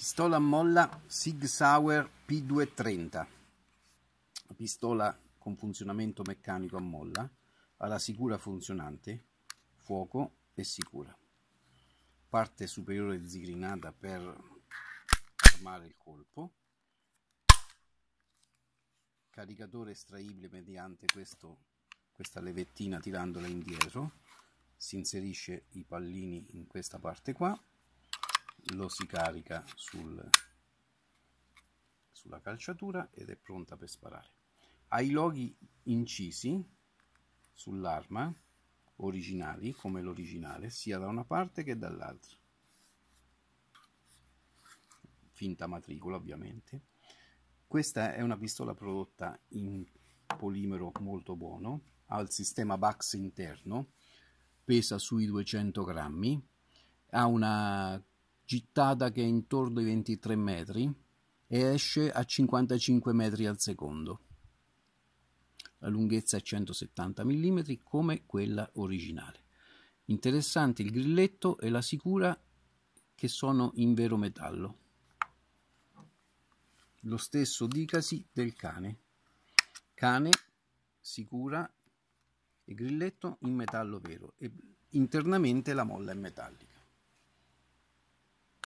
pistola a molla Sig Sauer P230 pistola con funzionamento meccanico a molla alla sicura funzionante fuoco e sicura parte superiore zigrinata per armare il colpo caricatore estraibile mediante questo, questa levettina tirandola indietro si inserisce i pallini in questa parte qua lo si carica sul, sulla calciatura ed è pronta per sparare. Ha i loghi incisi sull'arma originali come l'originale sia da una parte che dall'altra. Finta matricola ovviamente. Questa è una pistola prodotta in polimero molto buono, ha il sistema Bax interno, pesa sui 200 grammi, ha una gittata che è intorno ai 23 metri e esce a 55 metri al secondo. La lunghezza è 170 mm come quella originale. Interessante il grilletto e la sicura che sono in vero metallo. Lo stesso dicasi del cane. Cane, sicura e grilletto in metallo vero e internamente la molla è metallica.